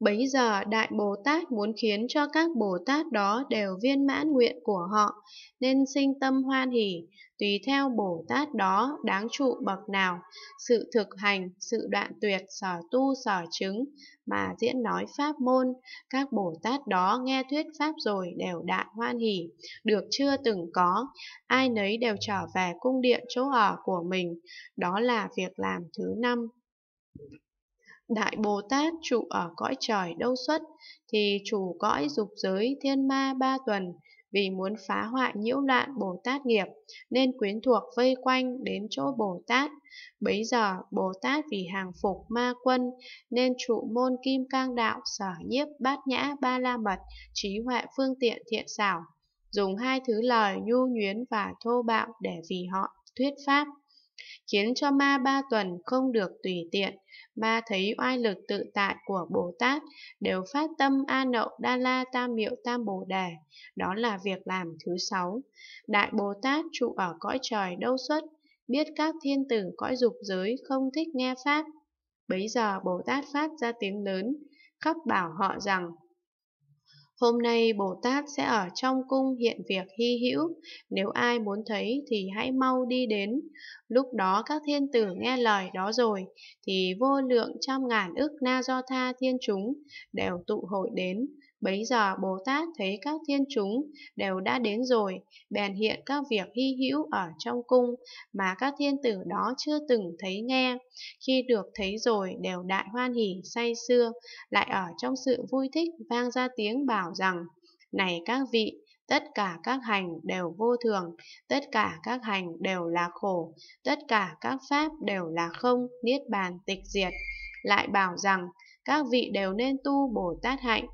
Bấy giờ Đại Bồ Tát muốn khiến cho các Bồ Tát đó đều viên mãn nguyện của họ, nên sinh tâm hoan hỷ, tùy theo Bồ Tát đó đáng trụ bậc nào, sự thực hành, sự đoạn tuyệt, sở tu, sở chứng, mà diễn nói pháp môn, các Bồ Tát đó nghe thuyết pháp rồi đều đại hoan hỷ, được chưa từng có, ai nấy đều trở về cung điện chỗ ở của mình, đó là việc làm thứ năm. Đại Bồ Tát trụ ở cõi trời đâu xuất, thì chủ cõi dục giới thiên ma ba tuần, vì muốn phá hoại nhiễu loạn Bồ Tát nghiệp, nên quyến thuộc vây quanh đến chỗ Bồ Tát. Bấy giờ Bồ Tát vì hàng phục ma quân, nên trụ môn kim cang đạo sở nhiếp bát nhã ba la mật, trí huệ phương tiện thiện xảo, dùng hai thứ lời nhu nhuyến và thô bạo để vì họ thuyết pháp khiến cho ma ba tuần không được tùy tiện. Ma thấy oai lực tự tại của Bồ Tát đều phát tâm A Nậu Đa La Tam Miệu Tam Bồ Đề, đó là việc làm thứ sáu. Đại Bồ Tát trụ ở cõi trời đâu xuất, biết các thiên tử cõi dục giới không thích nghe Pháp. Bấy giờ Bồ Tát phát ra tiếng lớn, khắp bảo họ rằng Hôm nay Bồ Tát sẽ ở trong cung hiện việc hy hữu, nếu ai muốn thấy thì hãy mau đi đến. Lúc đó các thiên tử nghe lời đó rồi, thì vô lượng trăm ngàn ức na do tha thiên chúng đều tụ hội đến, Bấy giờ Bồ Tát thấy các thiên chúng đều đã đến rồi, bèn hiện các việc hy hữu ở trong cung mà các thiên tử đó chưa từng thấy nghe. Khi được thấy rồi đều đại hoan hỷ say sưa, lại ở trong sự vui thích vang ra tiếng bảo rằng, Này các vị, tất cả các hành đều vô thường, tất cả các hành đều là khổ, tất cả các pháp đều là không, niết bàn tịch diệt. Lại bảo rằng, các vị đều nên tu Bồ Tát hạnh,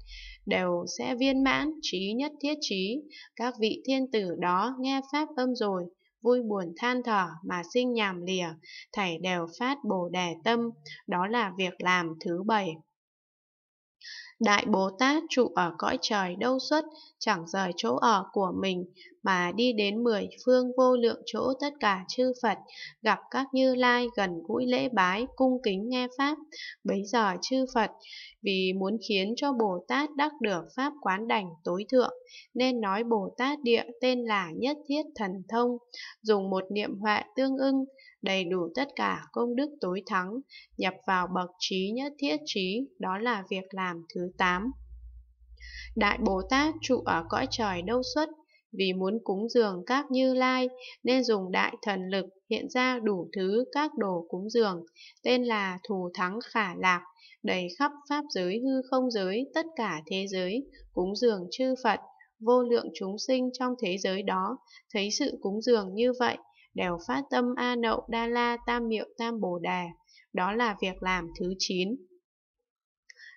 đều sẽ viên mãn trí nhất thiết trí các vị thiên tử đó nghe pháp âm rồi vui buồn than thở mà sinh nhàm lìa thảy đều phát bồ đề tâm đó là việc làm thứ bảy Đại Bồ Tát trụ ở cõi trời đâu xuất, chẳng rời chỗ ở của mình, mà đi đến mười phương vô lượng chỗ tất cả chư Phật, gặp các như lai gần gũi lễ bái, cung kính nghe Pháp. Bấy giờ chư Phật, vì muốn khiến cho Bồ Tát đắc được Pháp quán đảnh tối thượng, nên nói Bồ Tát địa tên là Nhất Thiết Thần Thông, dùng một niệm họa tương ưng, đầy đủ tất cả công đức tối thắng, nhập vào bậc trí nhất thiết trí, đó là việc làm thứ 8. Đại Bồ Tát trụ ở cõi trời đâu xuất vì muốn cúng dường các như lai nên dùng đại thần lực hiện ra đủ thứ các đồ cúng dường, tên là thù thắng khả lạc, đầy khắp pháp giới hư không giới tất cả thế giới, cúng dường chư Phật, vô lượng chúng sinh trong thế giới đó, thấy sự cúng dường như vậy, đều phát tâm A Nậu Đa La Tam Miệu Tam Bồ Đà. Đó là việc làm thứ chín.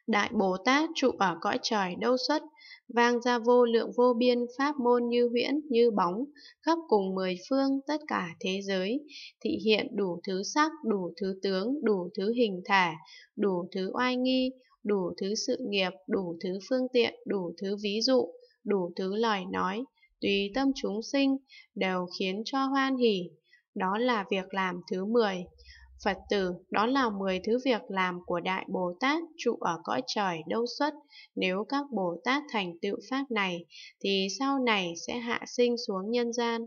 Đại Bồ Tát trụ ở cõi trời đâu xuất, vang ra vô lượng vô biên pháp môn như huyễn, như bóng, khắp cùng mười phương tất cả thế giới, thị hiện đủ thứ sắc, đủ thứ tướng, đủ thứ hình thể, đủ thứ oai nghi, đủ thứ sự nghiệp, đủ thứ phương tiện, đủ thứ ví dụ, đủ thứ lời nói, tùy tâm chúng sinh, đều khiến cho hoan hỷ. Đó là việc làm thứ 10. Phật tử, đó là 10 thứ việc làm của Đại Bồ Tát trụ ở cõi trời đâu xuất. Nếu các Bồ Tát thành tựu Pháp này, thì sau này sẽ hạ sinh xuống nhân gian.